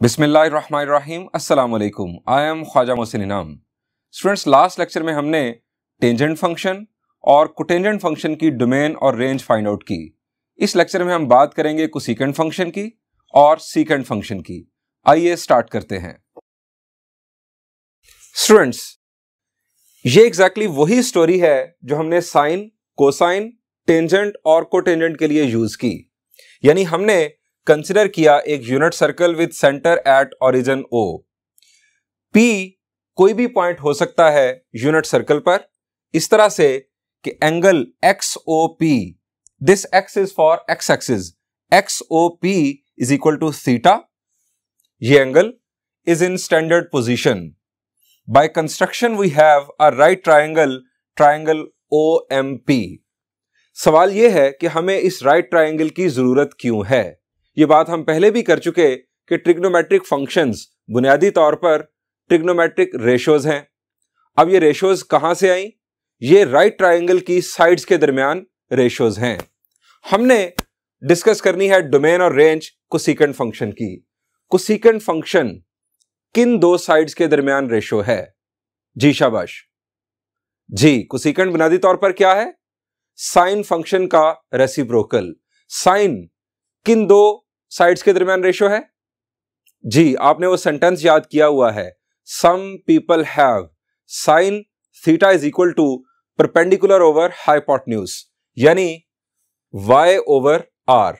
बिसमीम् अल्लाम I am Khwaja Mohsin इनाम students last lecture में हमने टेंजेंट फंक्शन और कोटेंजेंट फंक्शन की डोमेन और रेंज फाइंड आउट की इस लेक्चर में हम बात करेंगे कुसिकेंड फंक्शन की और सीकेंट फंक्शन की आइए स्टार्ट करते हैं स्टूडेंट्स ये एग्जैक्टली exactly वही स्टोरी है जो हमने साइन कोसाइन टेंजेंट और कोटेंजेंट के लिए यूज की यानी हमने कंसिडर किया एक unit circle with centre at origin O P कोई भी पॉइंट हो सकता है यूनिट सर्कल पर इस तरह से कि angle X O P this x is for x axis X O P is equal to theta ये angle is in standard position construction we have a right triangle triangle O M P सवाल यह है कि हमें इस right right triangle की जरूरत क्यों है ये बात हम पहले भी कर चुके कि ट्रिग्नोमेट्रिक फंक्शंस बुनियादी तौर पर ट्रिग्नोमेट्रिक रेशोज हैं अब ये रेशोज कहाँ से आई ये राइट ट्राइंगल की साइड्स के दरमियान रेशोज हैं हमने डिस्कस करनी है डोमेन और रेंज कोसिकेंट फंक्शन की कुसिकंड फंक्शन किन दो साइड्स के दरमियान रेशो है जी शाबाश जी कोसिकेंट बुनियादी तौर पर क्या है साइन फंक्शन का रेसिप्रोकल साइन किन दो साइड्स के दरमियान रेशो है जी आपने वो सेंटेंस याद किया हुआ है some people have sine theta is equal to perpendicular over hypotenuse यानी y ओवर r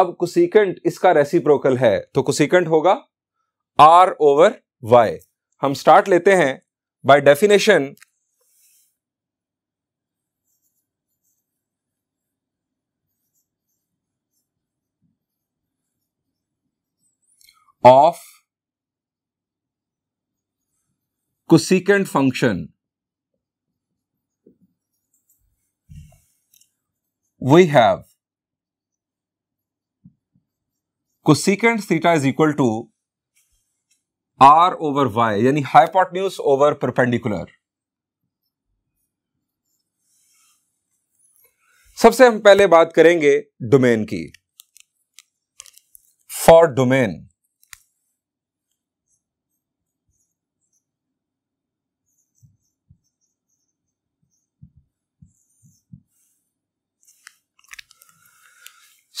अब कुसिकेंट इसका रेसिप्रोकल है तो कुसिकेंट होगा r ओवर y हम स्टार्ट लेते हैं by definition of cosecant function we have cosecant theta is equal to r over y यानी हाइपोटन्यूज ओवर परपेंडिकुलर सबसे हम पहले बात करेंगे डोमेन की फॉर डोमेन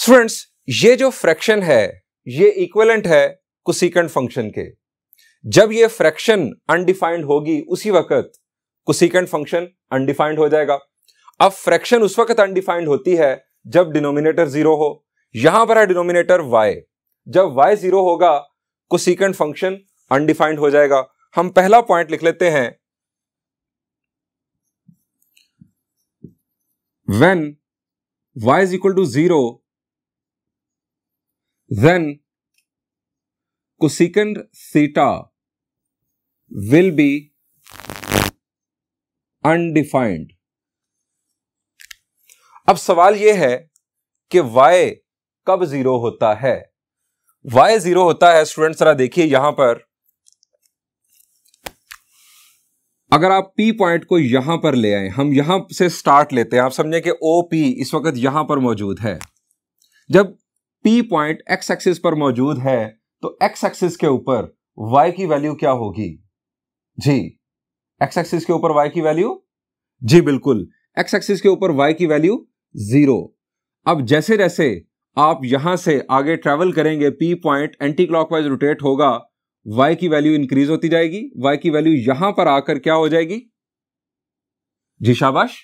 स्टूडेंट्स ये जो फ्रैक्शन है ये इक्वलेंट है कुसिकंड फंक्शन के जब ये फ्रैक्शन अनडिफाइंड होगी उसी वक्त कुसिकंड फंक्शन अनडिफाइंड हो जाएगा अब फ्रैक्शन उस वक्त अनडिफाइंड होती है जब डिनोमिनेटर जीरो हो यहां पर है डिनोमिनेटर वाई जब वाई जीरो होगा कुसिकंड फंक्शन अनडिफाइंड हो जाएगा हम पहला पॉइंट लिख लेते हैं when y is equal to zero then cosecant theta will be undefined. अब सवाल यह है कि y कब जीरो होता है y जीरो होता है स्टूडेंट जरा देखिए यहां पर अगर आप P पॉइंट को यहां पर ले आए हम यहां से स्टार्ट लेते हैं आप समझें कि OP इस वक्त यहां पर मौजूद है जब पी पॉइंट एक्स एक्सिस पर मौजूद है तो एक्स एक्सिस के ऊपर वाई की वैल्यू क्या होगी जी एक्स एक्सिस के ऊपर वाई की वैल्यू जी बिल्कुल एक्स एक्सिस के ऊपर वाई की वैल्यू जीरो अब जैसे जैसे आप यहां से आगे ट्रेवल करेंगे P point anticlockwise rotate होगा वाई की वैल्यू इंक्रीज होती जाएगी वाई की वैल्यू यहां पर आकर क्या हो जाएगी जी शाबाश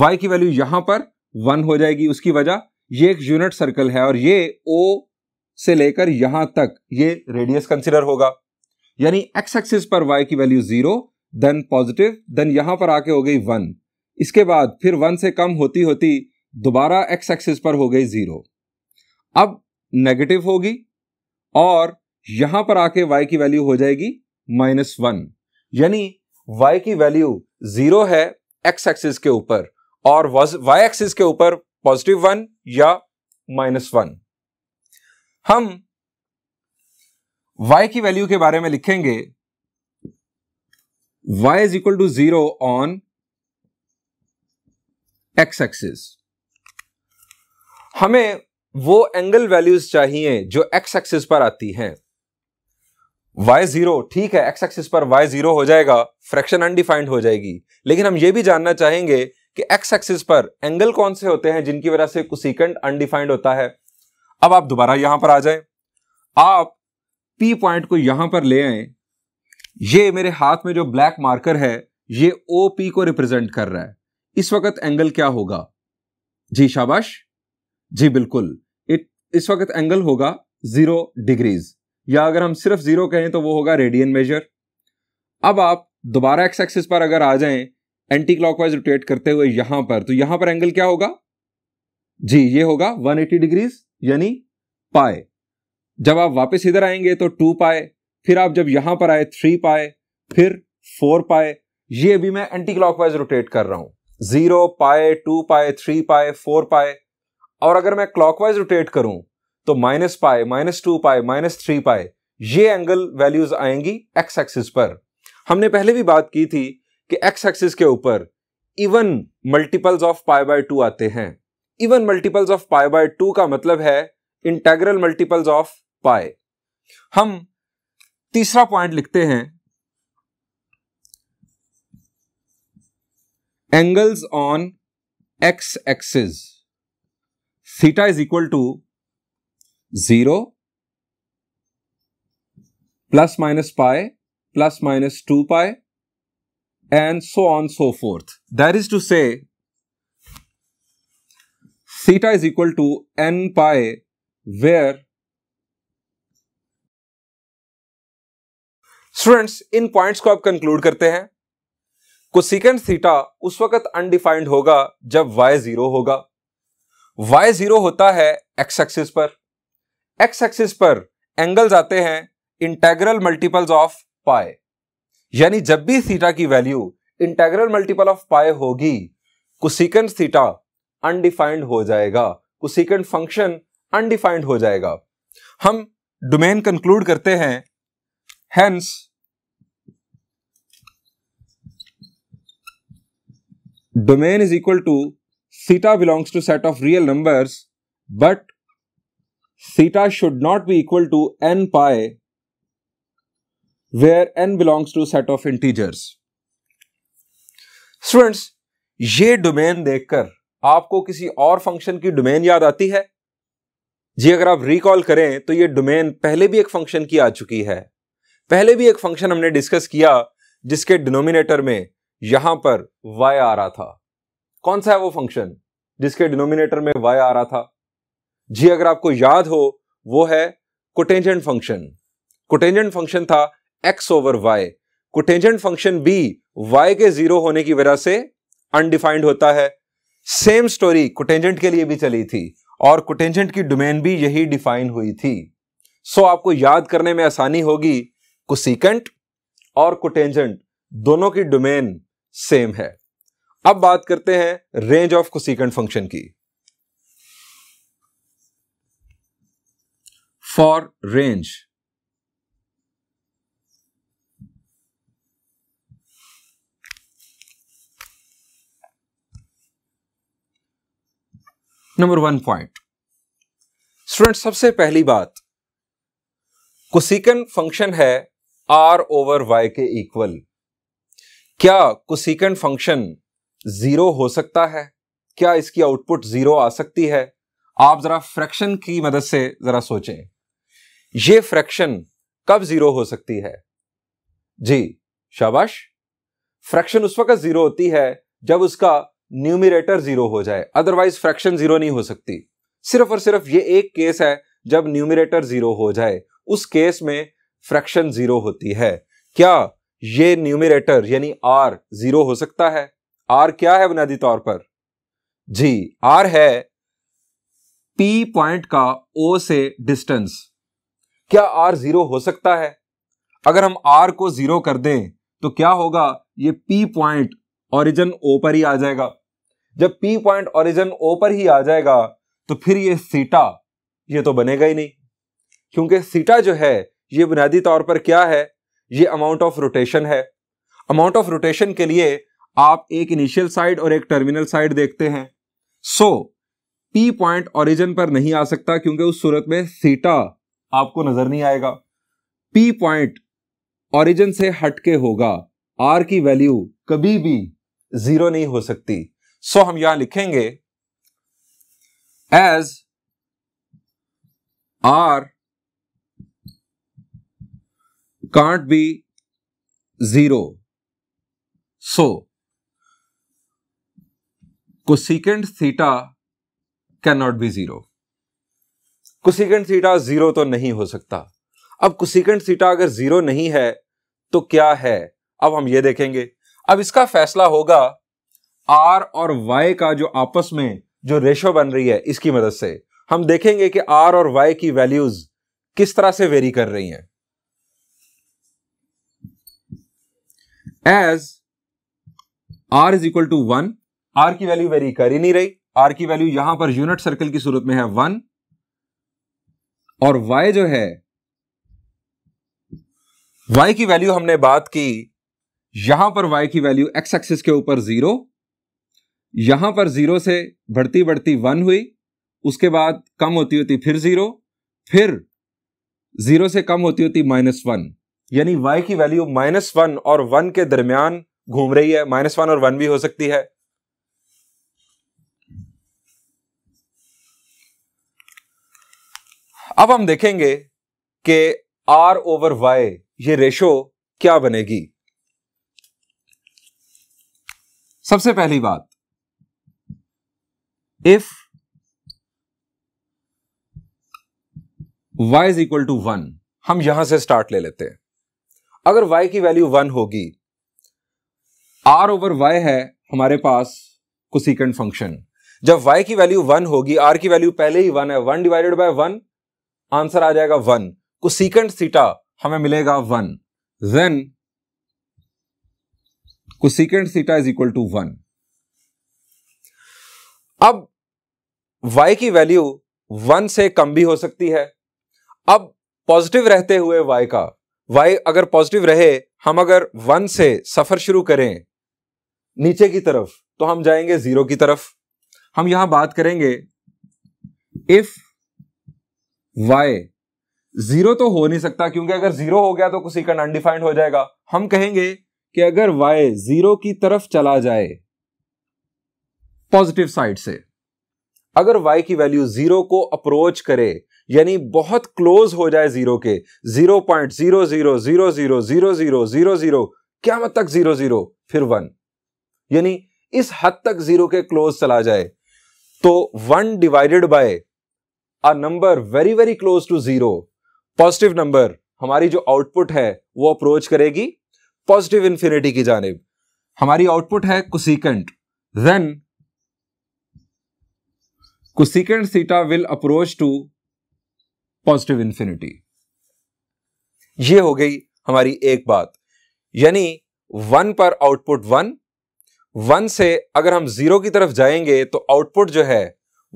वाई की वैल्यू यहां पर वन हो जाएगी उसकी वजह ये एक यूनिट सर्कल है और ये ओ से लेकर यहां तक ये रेडियस कंसिडर होगा यानी एक्स एक्सिस पर वाई की value zero then positive then यहां पर आके हो गई वन इसके बाद फिर वन से कम होती होती दोबारा एक्स एक्सिस पर हो गई जीरो अब नेगेटिव होगी और यहां पर आके वाई की वैल्यू हो जाएगी माइनस वन यानी वाई की वैल्यू जीरो है एक्स एक्सिस के ऊपर और वाई एक्सिस के ऊपर पॉजिटिव वन या माइनस वन हम y की वैल्यू के बारे में लिखेंगे y is equal to zero on x axis हमें वो एंगल वैल्यूज चाहिए जो एक्स एक्सिस पर आती हैं y जीरो ठीक है एक्स एक्सिस पर y जीरो हो जाएगा फ्रैक्शन अनडिफाइंड हो जाएगी लेकिन हम ये भी जानना चाहेंगे कि एक्स एक्सिस पर एंगल कौन से होते हैं जिनकी वजह से कुसिकंड अनडिफाइंड होता है अब आप दोबारा यहां पर आ जाए आप पी पॉइंट को यहां पर ले आए ये मेरे हाथ में जो ब्लैक मार्कर है ये ओ पी को रिप्रेजेंट कर रहा है इस वक्त एंगल क्या होगा जी शाबाश जी बिल्कुल इट इस वक्त एंगल होगा जीरो डिग्रीज या अगर हम सिर्फ जीरो कहें तो वो होगा रेडियन मेजर अब आप दोबारा एक्स एक्सिस पर अगर आ जाएं एंटी क्लॉकवाइज रोटेट करते हुए यहां पर तो यहां पर एंगल क्या होगा जी ये होगा 180 डिग्रीज यानी पाए जब आप वापस इधर आएंगे तो टू पाए फिर आप जब यहां पर आए थ्री पाए फिर फोर पाए ये भी मैं एंटी क्लॉकवाइज रोटेट कर रहा हूं जीरो पाए टू पाए थ्री पाए फोर पाए और अगर मैं क्लॉकवाइज रोटेट करूं तो minus pi minus two pi minus three pi ये एंगल वैल्यूज आएंगी एक्स एक्सिस पर हमने पहले भी बात की थी कि एक्स एक्सिस के ऊपर even multiples of pi by two आते हैं even multiples of pi by two का मतलब है इंटेग्रल मल्टीपल्स ऑफ पाई हम तीसरा पॉइंट लिखते हैं angles on x axis theta is equal to zero plus minus pi plus minus two pi and so on so forth. That is to say, theta is equal to n pi where students इन points को आप conclude करते हैं cosecant सीटा उस वक्त undefined होगा जब y जीरो होगा y जीरो होता है x एक्सिस पर x एक्सिस पर एंगल्स आते हैं इंटेग्रल मल्टीपल्स ऑफ पाई यानी जब भी थीटा की वैल्यू इंटेग्रल मल्टीपल ऑफ पाए होगी कुसिकंड थीटा अनडिफाइंड हो जाएगा कुसिकंड फंक्शन अनडिफाइंड हो जाएगा हम डोमेन कंक्लूड करते हैं hence domain is equal to theta belongs to set of real numbers but theta should not be equal to n pi where n belongs to set of integers students ये domain देखकर आपको किसी और function की domain याद आती है जी अगर आप रिकॉल करें तो ये डोमेन पहले भी एक फंक्शन की आ चुकी है पहले भी एक फंक्शन हमने डिस्कस किया जिसके डिनोमिनेटर में यहां पर y आ रहा था कौन सा है वो फंक्शन जिसके डिनोमिनेटर में y आ रहा था जी अगर आपको याद हो वो है कोटेंजेंट फंक्शन कोटेंजेंट फंक्शन था x over y cotangent function बी वाई के जीरो होने की वजह से अनडिफाइंड होता है सेम स्टोरी कुटेंजेंट के लिए भी चली थी और कुटेंजेंट की डोमेन भी यही डिफाइन हुई थी सो so, आपको याद करने में आसानी होगी कुसिकेंट और कुटेंजेंट दोनों की डोमेन सेम है अब बात करते हैं रेंज ऑफ कुसिकेंट फंक्शन की for range number one point student सबसे पहली बात कोसिकन फंक्शन है आर ओवर वाई के इक्वल क्या कोसिकन फंक्शन जीरो हो सकता है क्या इसकी आउटपुट जीरो आ सकती है आप जरा फ्रैक्शन की मदद से जरा सोचें ये फ्रैक्शन कब जीरो हो सकती है जी शाबाश फ्रैक्शन उस वक्त जीरो होती है जब उसका न्यूमिरेटर जीरो हो जाए अदरवाइज फ्रैक्शन जीरो नहीं हो सकती सिर्फ और सिर्फ ये एक केस है जब न्यूमिरेटर जीरो हो जाए उस केस में फ्रैक्शन जीरो होती है क्या ये न्यूमिरेटर यानी आर जीरो हो सकता है आर क्या है बुनियादी तौर पर जी आर है पी पॉइंट का ओ से डिस्टेंस क्या आर जीरो हो सकता है अगर हम आर को जीरो कर दें तो क्या होगा ये पी पॉइंट ओरिजिन ओ पर ही आ जाएगा जब पी पॉइंट ओरिजिन ओ पर ही आ जाएगा तो फिर ये सीटा ये तो बनेगा ही नहीं क्योंकि सीटा जो है ये बुनियादी तौर पर क्या है ये अमाउंट ऑफ रोटेशन है अमाउंट ऑफ रोटेशन के लिए आप एक इनिशियल साइड और एक टर्मिनल साइड देखते हैं सो पी पॉइंट ओरिजिन पर नहीं आ सकता क्योंकि उस सूरत में सीटा आपको नजर नहीं आएगा पी पॉइंट ओरिजिन से हटके होगा आर की वैल्यू कभी भी जीरो नहीं हो सकती सो हम यहां लिखेंगे as r can't be zero so cosecant theta can not be zero cosecant theta zero तो नहीं हो सकता अब कुसिकेंड थीटा अगर जीरो नहीं है तो क्या है अब हम ये देखेंगे अब इसका फैसला होगा आर और वाई का जो आपस में जो रेशो बन रही है इसकी मदद से हम देखेंगे कि आर और वाई की वैल्यूज किस तरह से वेरी कर रही हैं as r is equal to one r की वैल्यू वेरी कर ही नहीं रही आर की वैल्यू यहां पर यूनिट सर्कल की सूरत में है वन और वाई जो है वाई की वैल्यू हमने बात की यहां पर y की वैल्यू x एक्सिस के ऊपर जीरो यहां पर जीरो से बढ़ती बढ़ती वन हुई उसके बाद कम होती होती फिर जीरो फिर जीरो से कम होती होती माइनस वन यानी y की वैल्यू माइनस वन और वन के दरमियान घूम रही है माइनस वन और वन भी हो सकती है अब हम देखेंगे कि r ओवर y ये रेशो क्या बनेगी सबसे पहली बात if y is equal to one हम यहां से स्टार्ट ले लेते हैं अगर y की वैल्यू वन होगी r ओवर y है हमारे पास कुसिकंड फंक्शन जब y की वैल्यू वन होगी r की वैल्यू पहले ही वन है one divided by one answer आ जाएगा वन कोसिकेंड सीटा हमें मिलेगा one then cosecant theta is equal to one अब y की वैल्यू वन से कम भी हो सकती है अब पॉजिटिव रहते हुए y का y अगर पॉजिटिव रहे हम अगर वन से सफर शुरू करें नीचे की तरफ तो हम जाएंगे जीरो की तरफ हम यहां बात करेंगे इफ y जीरो तो हो नहीं सकता क्योंकि अगर जीरो हो गया तो कुछ अनडिफाइंड हो जाएगा हम कहेंगे कि अगर y जीरो की तरफ चला जाए पॉजिटिव साइड से अगर y की वैल्यू जीरो को अप्रोच करे यानी बहुत क्लोज हो जाए जीरो के zero point zero zero zero zero zero zero zero zero क्या मत तक जीरो जीरो फिर वन यानी इस हद तक जीरो के क्लोज चला जाए तो one divided by a number very very close to zero positive number हमारी जो आउटपुट है वो अप्रोच करेगी पॉजिटिव इंफिनिटी की जानेब हमारी आउटपुट है कुसिकेंट then cosecant theta will approach to positive infinity ये हो गई हमारी एक बात यानी वन पर आउटपुट वन वन से अगर हम जीरो की तरफ जाएंगे तो आउटपुट जो है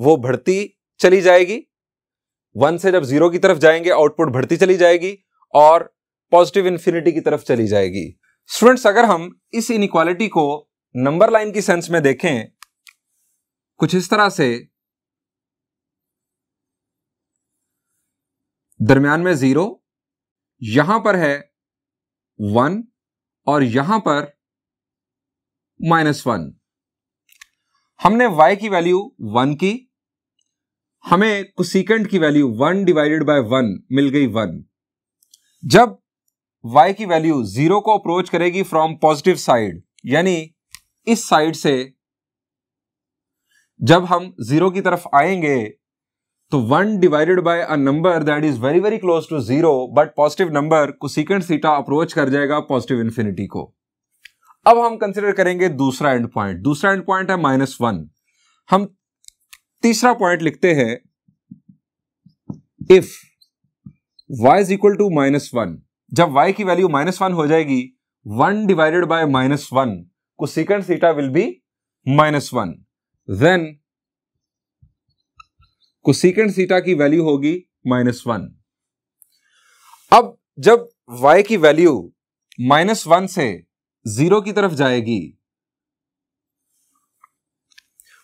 वो बढ़ती चली जाएगी वन से जब जीरो की तरफ जाएंगे आउटपुट बढ़ती चली जाएगी और पॉजिटिव इंफिनिटी की तरफ चली जाएगी स्टूडेंट्स अगर हम इस इनक्वालिटी को नंबर लाइन की सेंस में देखें कुछ इस तरह से दरमियान में जीरो यहां पर है वन और यहां पर माइनस वन हमने y की वैल्यू वन की हमें कुसिकेंड की value one divided by one मिल गई वन जब y की वैल्यू जीरो को अप्रोच करेगी फ्रॉम पॉजिटिव साइड यानी इस साइड से जब हम जीरो की तरफ आएंगे तो one divided by a number that is very very close to zero but positive number cosecant सीटा अप्रोच कर जाएगा पॉजिटिव इंफिनिटी को अब हम कंसिडर करेंगे दूसरा एंड पॉइंट दूसरा एंड पॉइंट है माइनस वन हम तीसरा पॉइंट लिखते हैं if y is equal to minus one जब y की वैल्यू माइनस वन हो जाएगी one divided by minus one cosecant theta will be minus one then cosecant theta की वैल्यू होगी माइनस वन अब जब y की value minus one से जीरो की तरफ जाएगी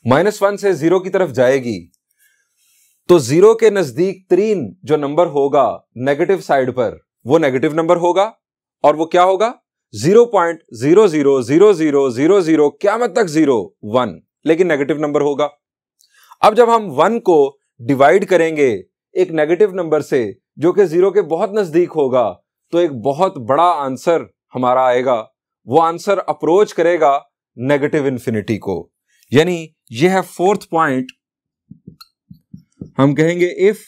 माइनस वन से जीरो की तरफ जाएगी तो जीरो के नजदीक तीन जो नंबर होगा नेगेटिव साइड पर वो नेगेटिव नंबर होगा और वो क्या होगा zero point zero zero zero zero zero zero क्या मत तक जीरो वन लेकिन नेगेटिव नंबर होगा अब जब हम वन को डिवाइड करेंगे एक नेगेटिव नंबर से जो कि जीरो के बहुत नजदीक होगा तो एक बहुत बड़ा आंसर हमारा आएगा वो आंसर अप्रोच करेगा नेगेटिव इंफिनिटी को यानी यह है फोर्थ पॉइंट हम कहेंगे if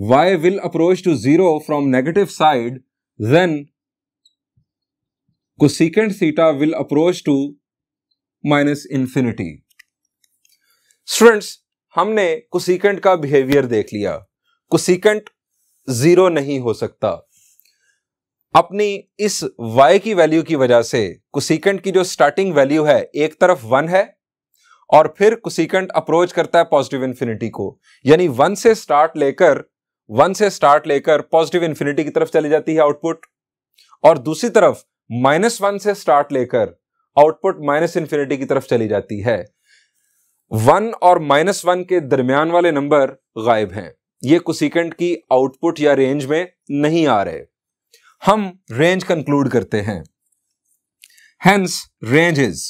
y will approach to zero from negative side, then cosecant theta will approach to minus infinity. Students हमने कोसिकेंट का बिहेवियर देख लिया कोसिकेंट जीरो नहीं हो सकता अपनी इस y की वैल्यू की वजह से कोसिकेंट की जो स्टार्टिंग वैल्यू है एक तरफ वन है और फिर कोसिकेंट अप्रोच करता है पॉजिटिव इन्फिनिटी को यानी वन से स्टार्ट लेकर वन से स्टार्ट लेकर पॉजिटिव इन्फिनिटी की तरफ चली जाती है आउटपुट और दूसरी तरफ माइनस वन से स्टार्ट लेकर आउटपुट माइनस इन्फिनिटी की तरफ चली जाती है वन और माइनस वन के दरमियान वाले नंबर गायब हैं ये कुसिकेंट की आउटपुट या रेंज में नहीं आ रहे हम रेंज कंक्लूड करते हैं हेंस रेंज इज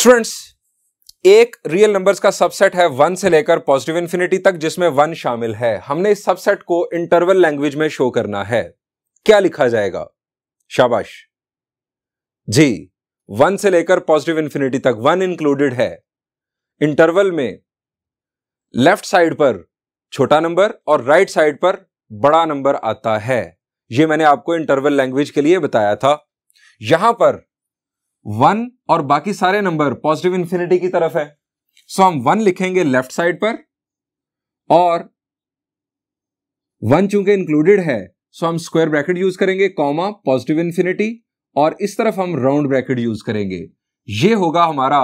स्टूडेंट्स एक रियल नंबर्स का सबसेट है वन से लेकर पॉजिटिव इन्फिनिटी तक जिसमें वन शामिल है हमने इस सबसेट को इंटरवल लैंग्वेज में शो करना है क्या लिखा जाएगा शाबाश जी वन से लेकर पॉजिटिव इन्फिनिटी तक वन इंक्लूडेड है इंटरवल में लेफ्ट साइड पर छोटा नंबर और राइट right साइड पर बड़ा नंबर आता है यह मैंने आपको इंटरवल लैंग्वेज के लिए बताया था यहां पर वन और बाकी सारे नंबर पॉजिटिव इंफिनिटी की तरफ है सो हम वन लिखेंगे लेफ्ट साइड पर और वन चूंकि इंक्लूडेड है सो हम स्क्वायर ब्रैकेट यूज करेंगे कॉमा पॉजिटिव इंफिनिटी और इस तरफ हम राउंड ब्रैकेट यूज करेंगे ये होगा हमारा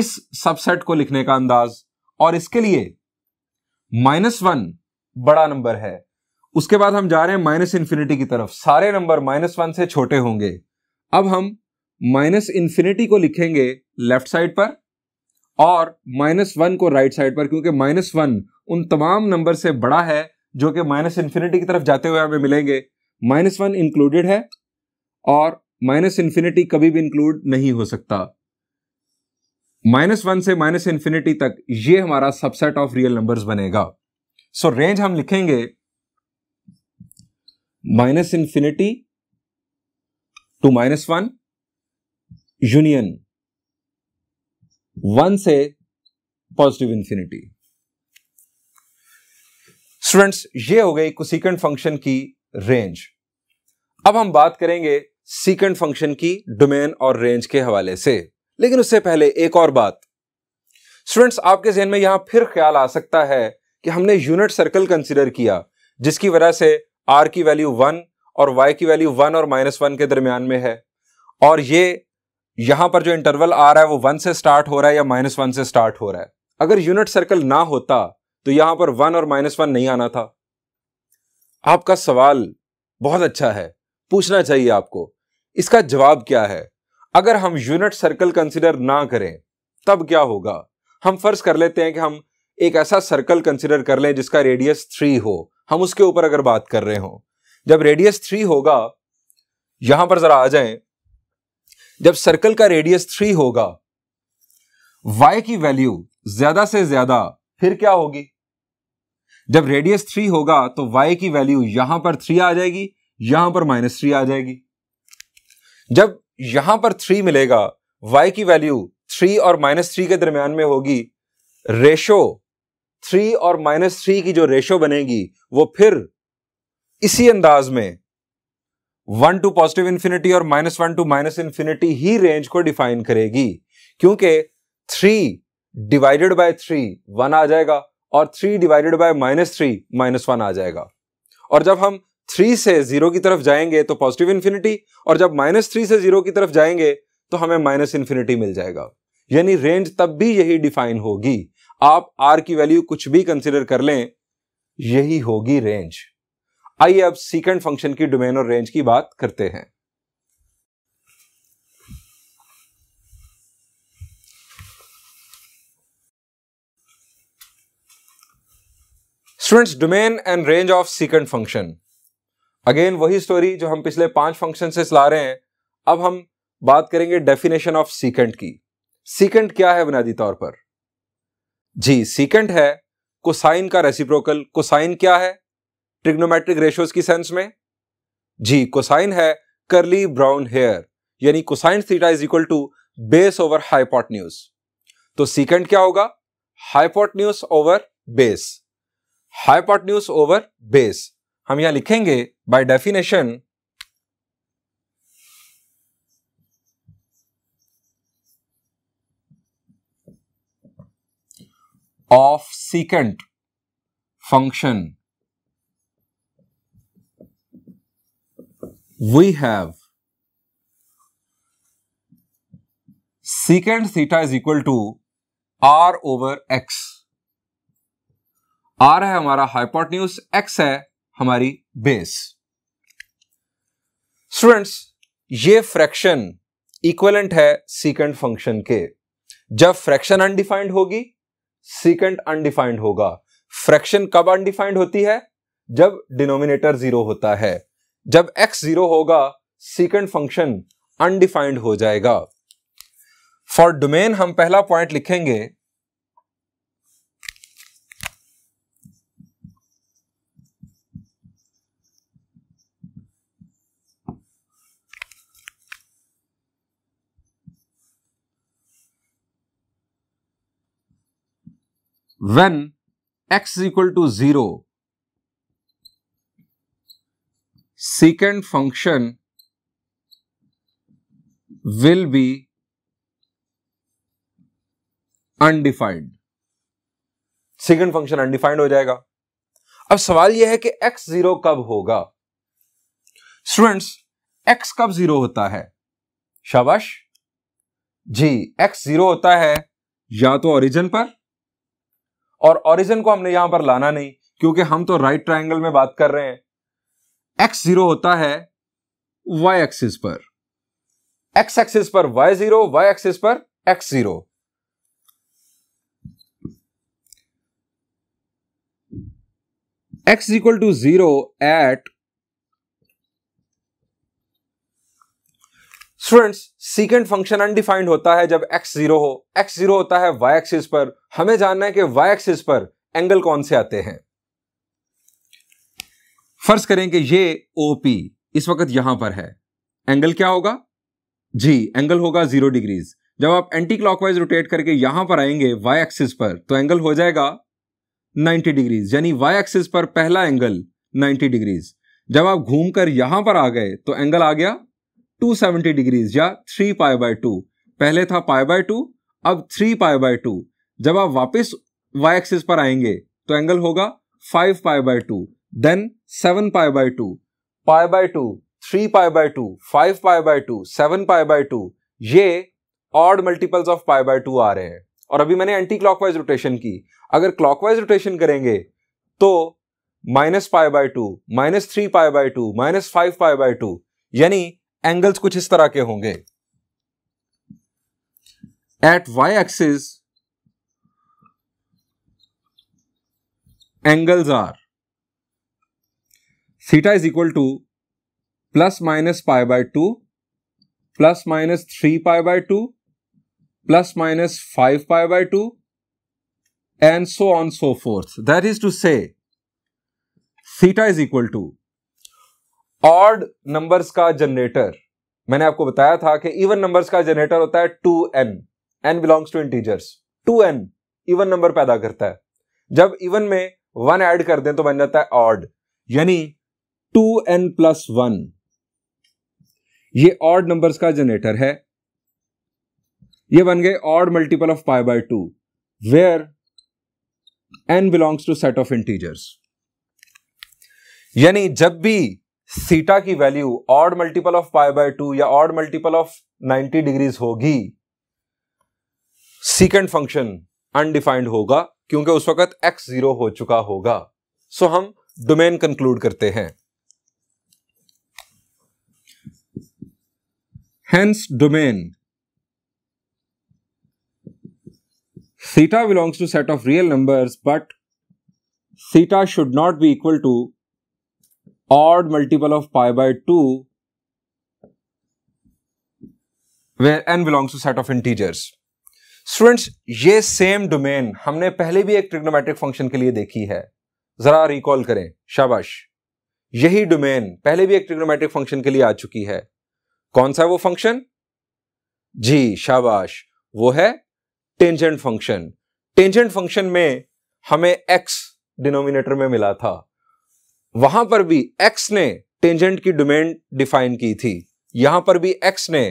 इस सबसेट को लिखने का अंदाज और इसके लिए माइनस वन बड़ा नंबर है उसके बाद हम जा रहे हैं माइनस इंफिनिटी की तरफ सारे नंबर माइनस वन से छोटे होंगे अब हम माइनस इन्फिनिटी को लिखेंगे लेफ्ट साइड पर और माइनस वन को राइट साइड पर क्योंकि माइनस वन उन तमाम नंबर से बड़ा है जो कि माइनस इन्फिनिटी की तरफ जाते हुए हमें मिलेंगे माइनस वन इंक्लूडेड है और माइनस इन्फिनिटी कभी भी इंक्लूड नहीं हो सकता माइनस वन से माइनस इन्फिनिटी तक ये हमारा सबसेट ऑफ रियल नंबर्स बनेगा सो so, रेंज हम लिखेंगे minus infinity to minus one union one से पॉजिटिव इंफिनिटी स्टूडेंट्स ये हो गई कोसिकेंट फंक्शन की रेंज अब हम बात करेंगे सीकंड फंक्शन की डोमेन और रेंज के हवाले से लेकिन उससे पहले एक और बात स्टूडेंट्स आपके जहन में यहां फिर ख्याल आ सकता है कि हमने यूनिट सर्कल कंसिडर किया जिसकी वजह से आर की वैल्यू वन और वाई की वैल्यू वन और माइनस वन के दरमियान में है और ये यहां पर जो इंटरवल आ रहा है वो वन से स्टार्ट हो रहा है या माइनस वन से स्टार्ट हो रहा है अगर यूनिट सर्कल ना होता तो यहां पर वन और माइनस वन नहीं आना था आपका सवाल बहुत अच्छा है पूछना चाहिए आपको इसका जवाब क्या है अगर हम यूनिट सर्कल कंसिडर ना करें तब क्या होगा हम फर्ज कर लेते हैं कि हम एक ऐसा सर्कल कंसिडर कर लें जिसका रेडियस थ्री हो हम उसके ऊपर अगर बात कर रहे हो जब रेडियस थ्री होगा यहां पर जरा आ जाए जब सर्कल का रेडियस थ्री होगा y की वैल्यू ज्यादा से ज्यादा फिर क्या होगी जब रेडियस थ्री होगा तो y की वैल्यू यहां पर थ्री आ जाएगी यहां पर माइनस थ्री आ जाएगी जब यहां पर थ्री मिलेगा y की वैल्यू थ्री और माइनस थ्री के दरमियान में होगी रेशो थ्री और माइनस थ्री की जो रेशो बनेगी वो फिर इसी अंदाज में वन टू पॉजिटिव इन्फिनिटी और minus one to minus infinity ही रेंज को डिफाइन करेगी क्योंकि three divided by three one आ जाएगा और three divided by minus three minus one आ जाएगा और जब हम थ्री से जीरो की तरफ जाएंगे तो पॉजिटिव इन्फिनिटी और जब माइनस थ्री से जीरो की तरफ जाएंगे तो हमें माइनस इन्फिनिटी मिल जाएगा यानी रेंज तब भी यही डिफाइन होगी आप आर की वैल्यू कुछ भी कंसिडर कर लें यही होगी रेंज आइए अब सीकेंट फंक्शन की डोमेन और रेंज की बात करते हैं students domain and range of secant function again वही स्टोरी जो हम पिछले पांच फंक्शन से चला रहे हैं अब हम बात करेंगे डेफिनेशन ऑफ सीकेंट की सीकेंट क्या है बुनियादी तौर पर जी सीकेंट है कोसाइन का रेसिप्रोकल कोसाइन क्या है ट्रिग्नोमेट्रिक रेशियोज की सेंस में जी कोसाइन है करली ब्राउन हेयर यानी cosine theta is equal to base over news तो सीकेंड क्या होगा news over base news over base हम यहां लिखेंगे by definition of secant function we have secant theta is equal to r over x r है हमारा hypotenuse x है हमारी बेस स्टूडेंट्स ये फ्रैक्शन इक्वलेंट है सीकेंड फंक्शन के जब फ्रैक्शन अनडिफाइंड होगी सीकेंड अनडिफाइंड होगा फ्रैक्शन कब अनडिफाइंड होती है जब डिनोमिनेटर जीरो होता है जब x जीरो होगा सीकेंड फंक्शन अनडिफाइंड हो जाएगा फॉर डोमेन हम पहला पॉइंट लिखेंगे when x equal to zero secant function will be undefined secant function undefined हो जाएगा अब सवाल यह है कि x जीरो कब होगा स्टूडेंट्स x कब जीरो होता है शाबाश जी x जीरो होता है या तो ओरिजिन पर और ओरिजिन को हमने यहां पर लाना नहीं क्योंकि हम तो राइट ट्रायंगल में बात कर रहे हैं एक्स जीरो होता है वाई एक्सिस पर एक्स एक्सिस पर वाई जीरो वाई एक्सिस पर x zero x equal to zero at students secant function undefined होता है जब एक्स जीरो हो एक्स जीरो होता है वाई एक्सिस पर हमें जानना है कि वाई एक्सिस पर एंगल कौन से आते हैं फर्ज करें कि ये ओ पी इस वक्त यहां पर है एंगल क्या होगा जी एंगल होगा जीरो डिग्रीज जब आप एंटी क्लॉकवाइज रोटेट करके यहां पर आएंगे वाई एक्सिस पर तो एंगल हो जाएगा 90 डिग्रीज यानी वाई एक्सिस पर पहला एंगल 90 डिग्रीज जब आप घूमकर यहां पर आ गए तो एंगल आ गया 270 डिग्रीज या 3 पाई बाय टू पहले था पाई बाय टू अब 3 पाई बाय टू जब आप वापस वाई एक्सिस पर आएंगे तो एंगल होगा 5 pi by two then seven pi by two pi by two three pi by two five pi by two seven pi by two ये odd multiples of pi by two आ रहे हैं और अभी मैंने एंटी क्लॉकवाइज रोटेशन की अगर clockwise rotation करेंगे तो minus pi by two minus three pi by two minus five pi by two यानी एंगल्स कुछ इस तरह के होंगे at y axis angles are theta is equal to plus minus pi by two plus minus three pi by two plus minus five pi by two and so on so forth that is to say theta is equal to odd numbers का generator मैंने आपको बताया था कि even numbers का generator होता है two n n belongs to integers two n even number पैदा करता है जब इवन में वन ऐड कर दें तो बन जाता है ऑड यानी टू एन प्लस वन ये ऑड नंबर्स का जनरेटर है ये बन गए odd multiple of pi by two where n belongs to set of integers यानी जब भी सीटा की value odd multiple of pi by two या ऑड मल्टीपल ऑफ 90 डिग्रीज होगी सीकेंड फंक्शन अनडिफाइंड होगा क्योंकि उस वक्त एक्स जीरो हो चुका होगा सो so हम डोमेन कंक्लूड करते हैं hence domain. Theta belongs to set of real numbers, but theta should not be equal to odd multiple of pi by 2 where n belongs to set of integers. Students ये same domain हमने पहले भी एक trigonometric function के लिए देखी है जरा रिकॉल करें शाबाश यही डोमेन पहले भी एक ट्रिग्नोमेट्रिक फंक्शन के लिए आ चुकी है कौन सा है वो फंक्शन जी शाबाश वो है टेंजेंट फंक्शन टेंजेंट फंक्शन में हमें एक्स डिनोमिनेटर में मिला था वहां पर भी एक्स ने टेंजेंट की डोमेन डिफाइन की थी यहां पर भी एक्स ने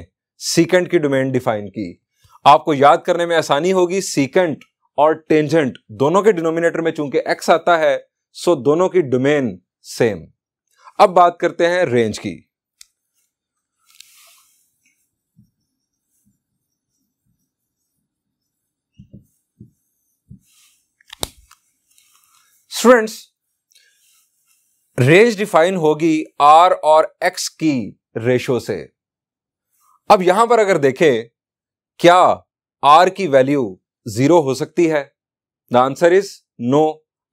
सीकेंट की डोमेन डिफाइन की आपको याद करने में आसानी होगी सीकेंट और टेंजेंट दोनों के डिनोमिनेटर में चूंकि एक्स आता है सो दोनों की डोमेन सेम अब बात करते हैं रेंज की स्टूडेंट्स रेंज डिफाइन होगी आर और एक्स की रेशो से अब यहां पर अगर देखें क्या आर की वैल्यू जीरो हो सकती है द आंसर इज नो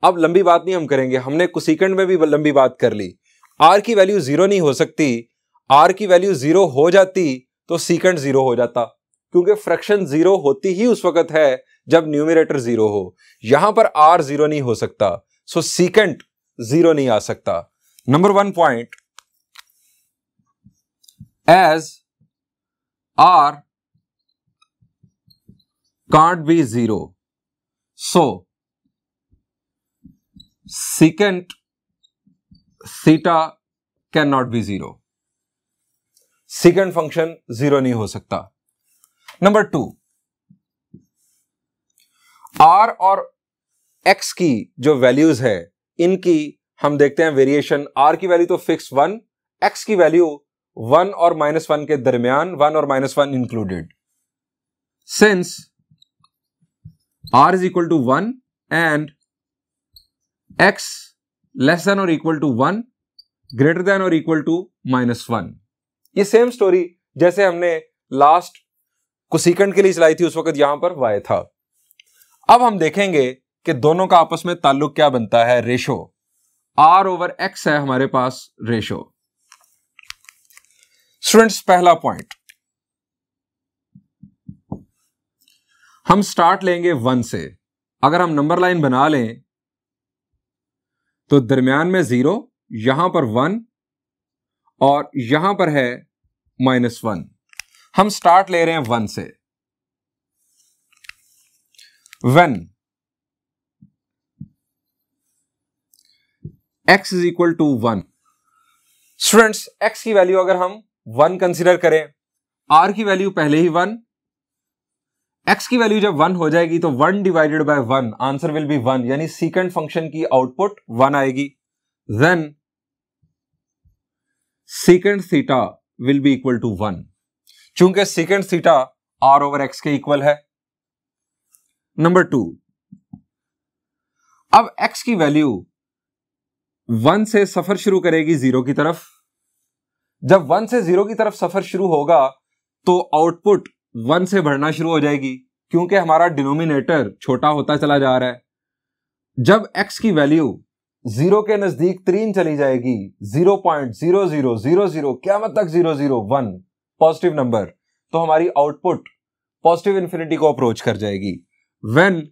अब लंबी बात नहीं हम करेंगे हमने कुछ सेकंड में भी लंबी बात कर ली आर की वैल्यू जीरो नहीं हो सकती आर की वैल्यू जीरो हो जाती तो सीकेंड जीरो हो जाता क्योंकि फ्रैक्शन जीरो होती ही उस वक्त है जब न्यूमिनेटर जीरो हो यहां पर आर जीरो नहीं हो सकता सो सीकेंट जीरो नहीं आ सकता number one point as r can't be zero so theta can not be zero secant function zero नहीं हो सकता नंबर टू आर और एक्स की जो वैल्यूज है इनकी हम देखते हैं वेरिएशन आर की वैल्यू तो फिक्स वन एक्स की वैल्यू वन और माइनस वन के दरमियान वन और minus one included since r is equal to one and x less than or equal to one greater than or equal to minus one ये same story जैसे हमने last कुसीकंड के लिए चलाई थी उस वक्त यहां पर वाई था अब हम देखेंगे कि दोनों का आपस में ताल्लुक क्या बनता है रेशो आर ओवर एक्स है हमारे पास रेशो स्टूडेंट्स पहला पॉइंट हम स्टार्ट लेंगे वन से अगर हम नंबर लाइन बना लें तो दरमियान में जीरो यहां पर वन और यहां पर है माइनस वन हम स्टार्ट ले रहे हैं वन से one x is equal to one students x की वैल्यू अगर हम वन कंसिडर करें आर की वैल्यू पहले ही वन एक्स की वैल्यू जब वन हो जाएगी तो one divided by one answer will be one यानी सीकेंड फंक्शन की आउटपुट वन आएगी then secant theta will be equal to one चूंकि secant theta r over x के इक्वल है नंबर टू अब एक्स की वैल्यू वन से सफर शुरू करेगी जीरो की तरफ जब वन से जीरो की तरफ सफर शुरू होगा तो आउटपुट वन से बढ़ना शुरू हो जाएगी क्योंकि हमारा डिनोमिनेटर छोटा होता चला जा रहा है जब एक्स की वैल्यू जीरो के नजदीक तीन चली जाएगी zero point zero zero zero zero क्या मत तक zero zero one positive number तो हमारी आउटपुट पॉजिटिव इंफिनिटी को अप्रोच कर जाएगी when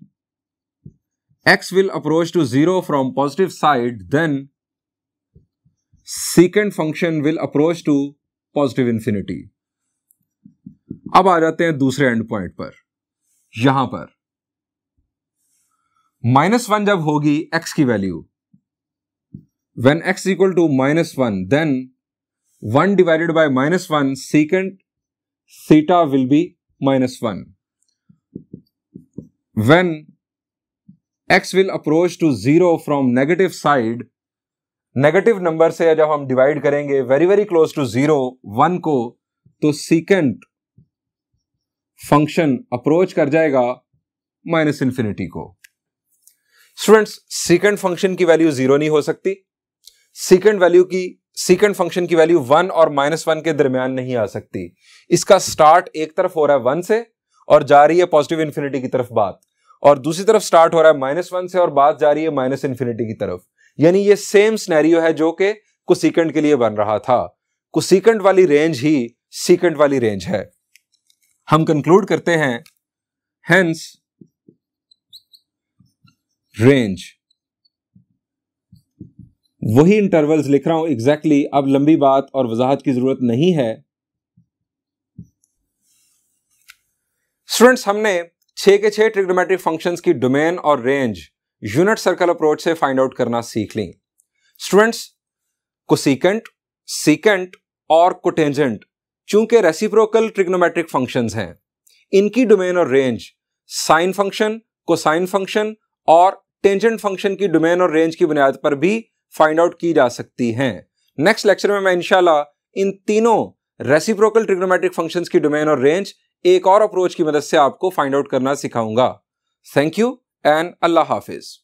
x will approach to 0 from positive side, then secant function will approach to positive infinity. अब आ जाते हैं दूसरे एंड पॉइंट पर यहां पर माइनस वन जब होगी x की value when x equal to minus 1 then 1 divided by minus 1 secant theta will be minus 1 when x will approach to zero from negative side negative number से जब हम divide करेंगे very very close to zero one को तो secant function approach कर जाएगा minus infinity को students secant function की वैल्यू जीरो नहीं हो सकती सीकेंट वैल्यू की सीकेंड फंक्शन की वैल्यू वन और माइनस वन के दरमियान नहीं आ सकती इसका स्टार्ट एक तरफ हो रहा है वन से और जा रही है पॉजिटिव इंफिनिटी की तरफ बात और दूसरी तरफ स्टार्ट हो रहा है माइनस वन से और बात जा रही है माइनस इन्फिनिटी की तरफ यानी ये सेम स्नैरियो है जो कि कुसीकंड के लिए बन रहा था कुसीकंड वाली रेंज ही सीकंड वाली रेंज है हम कंक्लूड करते हैं हेंस रेंज वही इंटरवल्स लिख रहा हूं एग्जैक्टली exactly, अब लंबी बात और वजाहत की जरूरत नहीं है स्टूडेंट्स हमने छः के छः ट्रिग्नोमेट्रिक फंक्शंस की डोमेन और रेंज यूनिट सर्कल अप्रोच से फाइंड आउट करना सीख लें स्टूडेंट्स कोसिकेंट सीकेंट और कोटेंजेंट चूंकि रेसिप्रोकल ट्रिग्नोमेट्रिक फंक्शंस हैं इनकी डोमेन और range sine function cosine function और टेंजेंट फंक्शन की डोमेन और रेंज की बुनियाद पर भी फाइंड आउट की जा सकती हैं नेक्स्ट लेक्चर में मैं इंशाल्लाह इन तीनों रेसिप्रोकल ट्रिग्नोमेट्रिक फंक्शंस की डोमेन और रेंज एक और अप्रोच की मदद से आपको फाइंड आउट करना सिखाऊंगा थैंक यू एंड अल्लाह हाफिज़